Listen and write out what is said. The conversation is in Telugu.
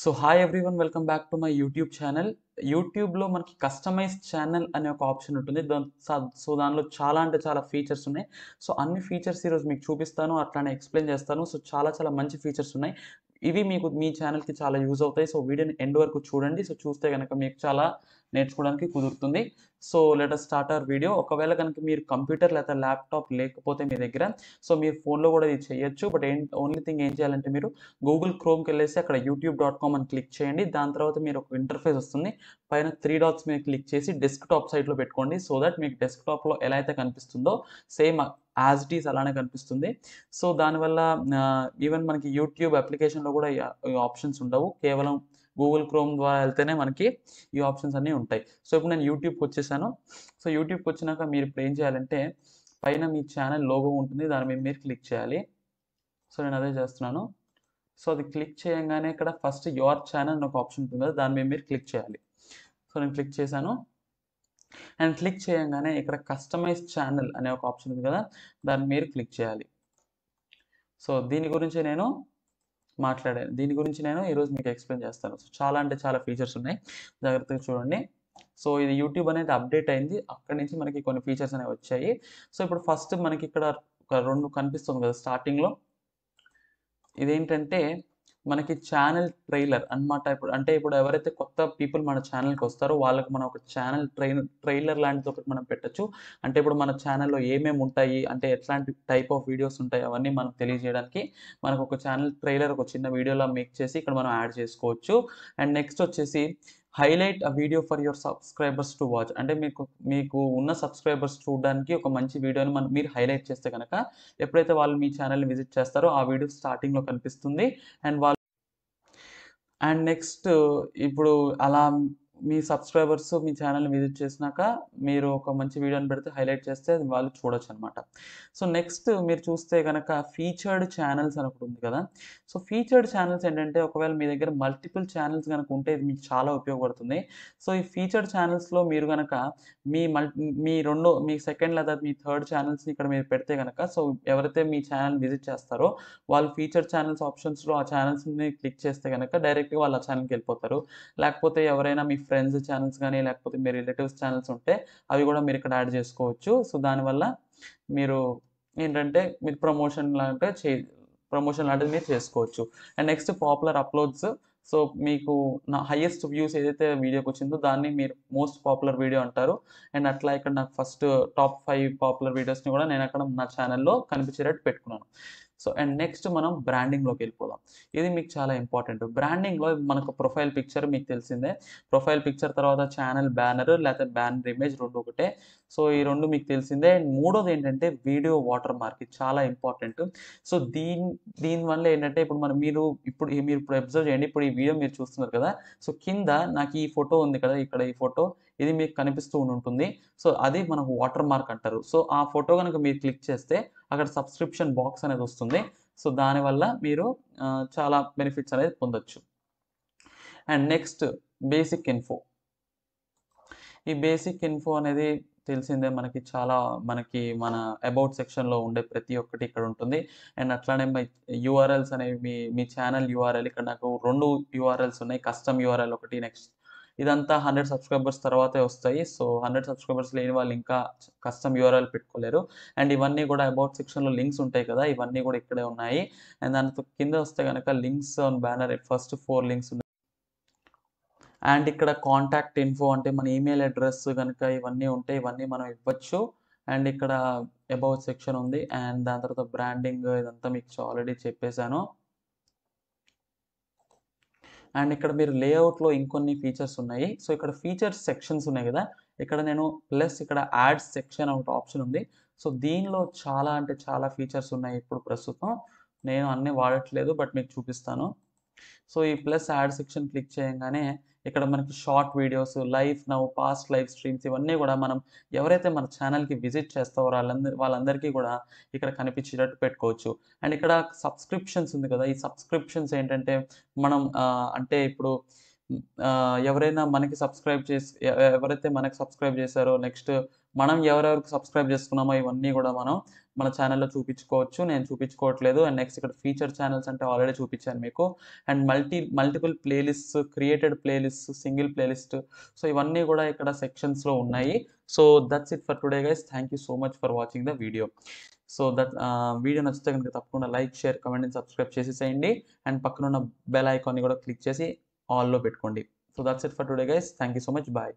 so hi one welcome back to my YouTube channel యూట్యూబ్లో మనకి కస్టమైజ్ ఛానల్ అనే ఒక ఆప్షన్ ఉంటుంది సో దానిలో చాలా అంటే చాలా ఫీచర్స్ ఉన్నాయి సో అన్ని ఫీచర్స్ ఈరోజు మీకు చూపిస్తాను అట్లానే ఎక్స్ప్లెయిన్ చేస్తాను సో చాలా చాలా మంచి ఫీచర్స్ ఉన్నాయి ఇవి మీకు మీ ఛానల్కి చాలా యూజ్ అవుతాయి సో వీడియోని ఎండ్ వరకు చూడండి సో చూస్తే కనుక మీకు చాలా నేర్చుకోవడానికి కుదురుతుంది so letter start our video ఒకవేళ కనుక మీరు కంప్యూటర్ లేదా ల్యాప్టాప్ లేకపోతే మీ దగ్గర సో మీరు ఫోన్లో కూడా ఇది చేయొచ్చు బట్ ఏం ఓన్లీ థింగ్ ఏం చేయాలంటే మీరు గూగుల్ క్రోమ్కి వెళ్ళేసి అక్కడ యూట్యూబ్ డాట్ కామ్ అని క్లిక్ చేయండి దాని తర్వాత మీరు ఒక ఇంటర్ఫేస్ వస్తుంది పైన త్రీ డాట్స్ మీద క్లిక్ చేసి డెస్క్టాప్ సైట్లో పెట్టుకోండి సో దట్ మీకు డెస్క్టాప్లో ఎలా అయితే కనిపిస్తుందో సేమ్ యాజ్ ఇట్ ఈస్ అలానే కనిపిస్తుంది సో దానివల్ల ఈవెన్ మనకి యూట్యూబ్ అప్లికేషన్లో కూడా ఆప్షన్స్ ఉండవు కేవలం గూగుల్ క్రోమ్ ద్వారా వెళ్తేనే మనకి ఈ ఆప్షన్స్ అన్నీ ఉంటాయి సో ఇప్పుడు నేను యూట్యూబ్కి వచ్చేసాను సో యూట్యూబ్కి వచ్చినాక మీరు ఇప్పుడు ఏం చేయాలంటే పైన మీ ఛానల్ లోగో ఉంటుంది దాని మీద మీరు క్లిక్ చేయాలి సో నేను అదే చేస్తున్నాను సో అది క్లిక్ చేయగానే ఇక్కడ ఫస్ట్ యువర్ ఛానల్ అని ఒక ఆప్షన్ ఉంటుంది కదా దాని మీద మీరు క్లిక్ చేయాలి సో నేను క్లిక్ చేశాను అండ్ క్లిక్ చేయగానే ఇక్కడ కస్టమైజ్ ఛానల్ అనే ఒక ఆప్షన్ ఉంది కదా దాన్ని మీరు క్లిక్ చేయాలి సో దీని గురించి నేను మాట్లాడాను దీని గురించి నేను ఈరోజు మీకు ఎక్స్ప్లెయిన్ చేస్తాను సో చాలా అంటే చాలా ఫీచర్స్ ఉన్నాయి జాగ్రత్తగా చూడండి సో ఇది యూట్యూబ్ అనేది అప్డేట్ అయింది అక్కడి నుంచి మనకి కొన్ని ఫీచర్స్ అనేవి వచ్చాయి సో ఇప్పుడు ఫస్ట్ మనకి ఇక్కడ ఒక రెండు కనిపిస్తుంది కదా స్టార్టింగ్లో ఇదేంటంటే మనకి ఛానల్ ట్రైలర్ అనమాట ఇప్పుడు అంటే ఇప్పుడు ఎవరైతే కొత్త పీపుల్ మన ఛానల్కి వస్తారో వాళ్ళకి మనం ఒక ఛానల్ ట్రైన్ ట్రైలర్ లాంటిది ఒకటి మనం పెట్టచ్చు అంటే ఇప్పుడు మన ఛానల్లో ఏమేమి ఉంటాయి అంటే ఎట్లాంటి టైప్ ఆఫ్ వీడియోస్ ఉంటాయి అవన్నీ మనం తెలియజేయడానికి మనకు ఒక ఛానల్ ట్రైలర్ ఒక చిన్న వీడియోలా మేక్ చేసి ఇక్కడ మనం యాడ్ చేసుకోవచ్చు అండ్ నెక్స్ట్ వచ్చేసి హైలైట్ ఆ video for your subscribers to watch అంటే మీకు మీకు ఉన్న సబ్స్క్రైబర్స్ చూడడానికి ఒక మంచి వీడియోని మనం మీరు హైలైట్ చేస్తే కనుక ఎప్పుడైతే వాళ్ళు మీ ఛానల్ని విజిట్ చేస్తారో ఆ వీడియో స్టార్టింగ్లో కనిపిస్తుంది అండ్ వాళ్ళు అండ్ నెక్స్ట్ ఇప్పుడు అలా మీ సబ్స్క్రైబర్స్ మీ ఛానల్ని విజిట్ చేసినాక మీరు ఒక మంచి వీడియోని పెడితే హైలైట్ చేస్తే అది వాళ్ళు చూడొచ్చు అనమాట సో నెక్స్ట్ మీరు చూస్తే కనుక ఫీచర్డ్ ఛానల్స్ అని ఒకటి ఉంది కదా సో ఫీచర్డ్ ఛానల్స్ ఏంటంటే ఒకవేళ మీ దగ్గర మల్టిపుల్ ఛానల్స్ కనుక ఉంటే ఇది మీకు చాలా ఉపయోగపడుతుంది సో ఈ ఫీచర్డ్ ఛానల్స్లో మీరు కనుక మీ మీ రెండో మీ సెకండ్ లేదా మీ థర్డ్ ఛానల్స్ని ఇక్కడ మీరు పెడితే కనుక సో ఎవరైతే మీ ఛానల్ విజిట్ చేస్తారో వాళ్ళు ఫీచర్ ఛానల్స్ ఆప్షన్స్లో ఆ ఛానల్స్ని క్లిక్ చేస్తే కనుక డైరెక్ట్గా వాళ్ళు ఆ ఛానల్కి వెళ్ళిపోతారు లేకపోతే ఎవరైనా మీ ఫ్రెండ్స్ ఛానల్స్ కానీ లేకపోతే మీ రిలేటివ్స్ ఛానల్స్ ఉంటే అవి కూడా మీరు ఇక్కడ యాడ్ చేసుకోవచ్చు సో దానివల్ల మీరు ఏంటంటే మీరు ప్రమోషన్ లాగా చే ప్రమోషన్ లాంటిది మీరు చేసుకోవచ్చు and next popular uploads so మీకు నా హైయెస్ట్ వ్యూస్ ఏదైతే వీడియోకి వచ్చిందో దాన్ని మీరు మోస్ట్ పాపులర్ వీడియో అంటారు అండ్ అట్లా ఇక్కడ నాకు ఫస్ట్ టాప్ ఫైవ్ పాపులర్ వీడియోస్ని కూడా నేను అక్కడ నా ఛానల్లో కనిపించేటట్టు పెట్టుకున్నాను సో అండ్ నెక్స్ట్ మనం బ్రాండింగ్లోకి వెళ్ళిపోదాం ఇది మీకు చాలా ఇంపార్టెంట్ బ్రాండింగ్లో మనకు ప్రొఫైల్ పిక్చర్ మీకు తెలిసిందే ప్రొఫైల్ పిక్చర్ తర్వాత ఛానల్ బ్యానర్ లేకపోతే బ్యానర్ ఇమేజ్ రెండు ఒకటే సో ఈ రెండు మీకు తెలిసిందే అండ్ మూడోది ఏంటంటే వీడియో వాటర్ మార్క్ చాలా ఇంపార్టెంట్ సో దీని దీనివల్ల ఏంటంటే ఇప్పుడు మనం మీరు ఇప్పుడు మీరు ఇప్పుడు అబ్జర్వ్ చేయండి ఇప్పుడు ఈ వీడియో మీరు చూస్తున్నారు కదా సో కింద నాకు ఈ ఫోటో ఉంది కదా ఇక్కడ ఈ ఫోటో ఇది మీకు కనిపిస్తూ ఉంటుంది సో అది మనకు వాటర్ మార్క్ అంటారు సో ఆ ఫోటో కనుక మీరు క్లిక్ చేస్తే అక్కడ సబ్స్క్రిప్షన్ బాక్స్ అనేది వస్తుంది సో దానివల్ల మీరు చాలా బెనిఫిట్స్ అనేది పొందొచ్చు అండ్ నెక్స్ట్ బేసిక్ ఇన్ఫో ఈ బేసిక్ ఇన్ఫో అనేది తెలిసిందే మనకి చాలా మనకి మన అబౌట్ సెక్షన్లో ఉండే ప్రతి ఒక్కటి ఇక్కడ ఉంటుంది అండ్ అట్లానే మై యూఆర్ఎల్స్ అనేవి మీ మీ ఛానల్ యూఆర్ఎల్ ఇక్కడ నాకు రెండు యూఆర్ఎల్స్ ఉన్నాయి కస్టమ్ యూఆర్ఎల్ ఒకటి నెక్స్ట్ ఇదంతా హండ్రెడ్ సబ్స్క్రైబర్స్ తర్వాతే వస్తాయి సో హండ్రెడ్ సబ్స్క్రైబర్స్ లేని వాళ్ళు ఇంకా కస్టమ్ యూఆర్ఎల్ పెట్టుకోలేరు అండ్ ఇవన్నీ కూడా అబౌట్ సెక్షన్లో లింక్స్ ఉంటాయి కదా ఇవన్నీ కూడా ఇక్కడే ఉన్నాయి అండ్ దానితో కింద వస్తే కనుక links on banner first four links and ఇక్కడ కాంటాక్ట్ ఇన్ఫో అంటే మన ఈమెయిల్ అడ్రస్ కనుక ఇవన్నీ ఉంటే ఇవన్నీ మనం ఇవ్వచ్చు అండ్ ఇక్కడ అబౌట్ సెక్షన్ ఉంది అండ్ దాని తర్వాత బ్రాండింగ్ ఇదంతా మీకు ఆల్రెడీ చెప్పేశాను అండ్ ఇక్కడ మీరు లేఅవుట్లో ఇంకొన్ని ఫీచర్స్ ఉన్నాయి సో ఇక్కడ ఫీచర్స్ సెక్షన్స్ ఉన్నాయి కదా ఇక్కడ నేను ప్లస్ ఇక్కడ యాడ్స్ సెక్షన్ ఒక ఆప్షన్ ఉంది సో దీనిలో చాలా అంటే చాలా ఫీచర్స్ ఉన్నాయి ఇప్పుడు ప్రస్తుతం నేను అన్నీ వాడట్లేదు బట్ మీకు చూపిస్తాను సో ఈ ప్లస్ యాడ్ సెక్షన్ క్లిక్ చేయగానే ఇక్కడ మనకి short videos live now past live streams ఇవన్నీ కూడా మనం ఎవరైతే మన ఛానల్కి విజిట్ చేస్తావో వాళ్ళందరి వాళ్ళందరికీ కూడా ఇక్కడ కనిపించేటట్టు పెట్టుకోవచ్చు అండ్ ఇక్కడ సబ్స్క్రిప్షన్స్ ఉంది కదా ఈ సబ్స్క్రిప్షన్స్ ఏంటంటే మనం అంటే ఇప్పుడు ఎవరైనా మనకి సబ్స్క్రైబ్ చేసి ఎవరైతే మనకి సబ్స్క్రైబ్ చేశారో నెక్స్ట్ మనం ఎవరెవరికి సబ్స్క్రైబ్ చేసుకున్నామో ఇవన్నీ కూడా మనం మన ఛానల్లో చూపించుకోవచ్చు నేను చూపించుకోవట్లేదు అండ్ నెక్స్ట్ ఇక్కడ ఫీచర్ ఛానల్స్ అంటే ఆల్రెడీ చూపించాను మీకు and multi multiple playlist created playlist single playlist so ఇవన్నీ కూడా ఇక్కడ సెక్షన్స్లో ఉన్నాయి so that's it for today guys thank you so much for watching the video so that video నచ్చితే కనుక తప్పకుండా like share comment and subscribe చేసేసేయండి అండ్ పక్కన ఉన్న బెల్ ఐకాన్ని కూడా క్లిక్ చేసి ఆన్లో పెట్టుకోండి so that's it for today guys thank you so much bye